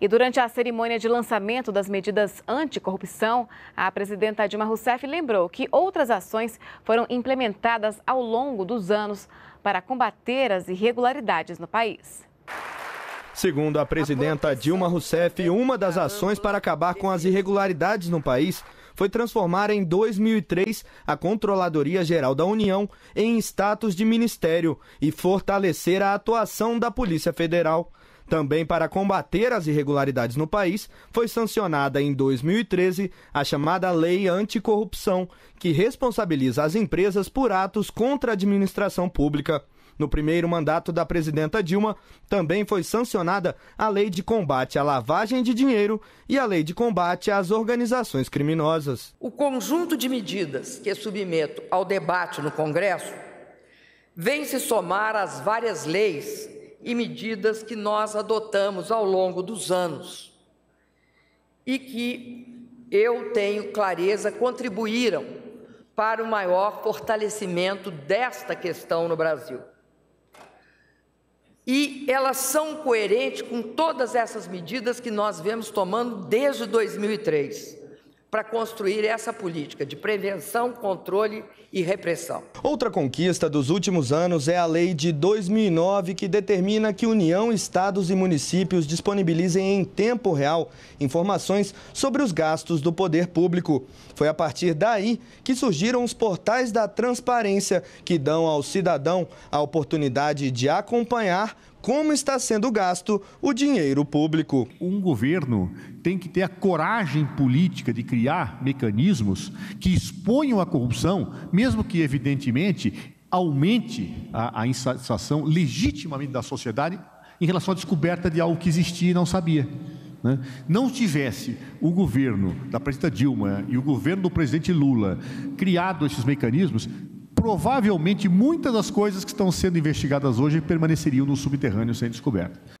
E durante a cerimônia de lançamento das medidas anticorrupção, a presidenta Dilma Rousseff lembrou que outras ações foram implementadas ao longo dos anos para combater as irregularidades no país. Segundo a presidenta Dilma Rousseff, uma das ações para acabar com as irregularidades no país foi transformar em 2003 a Controladoria Geral da União em status de ministério e fortalecer a atuação da Polícia Federal. Também para combater as irregularidades no país, foi sancionada em 2013 a chamada Lei Anticorrupção, que responsabiliza as empresas por atos contra a administração pública. No primeiro mandato da presidenta Dilma, também foi sancionada a Lei de Combate à Lavagem de Dinheiro e a Lei de Combate às Organizações Criminosas. O conjunto de medidas que submeto ao debate no Congresso vem se somar às várias leis e medidas que nós adotamos ao longo dos anos e que eu tenho clareza contribuíram para o maior fortalecimento desta questão no Brasil. E elas são coerentes com todas essas medidas que nós vemos tomando desde 2003 para construir essa política de prevenção, controle e repressão. Outra conquista dos últimos anos é a lei de 2009 que determina que União, estados e municípios disponibilizem em tempo real informações sobre os gastos do poder público. Foi a partir daí que surgiram os portais da transparência que dão ao cidadão a oportunidade de acompanhar como está sendo gasto o dinheiro público. Um governo tem que ter a coragem política de criar mecanismos que exponham a corrupção, mesmo que, evidentemente, aumente a, a insatisfação legitimamente da sociedade em relação à descoberta de algo que existia e não sabia. Né? Não tivesse o governo da presidenta Dilma e o governo do presidente Lula criado esses mecanismos, provavelmente muitas das coisas que estão sendo investigadas hoje permaneceriam no subterrâneo sem descoberta.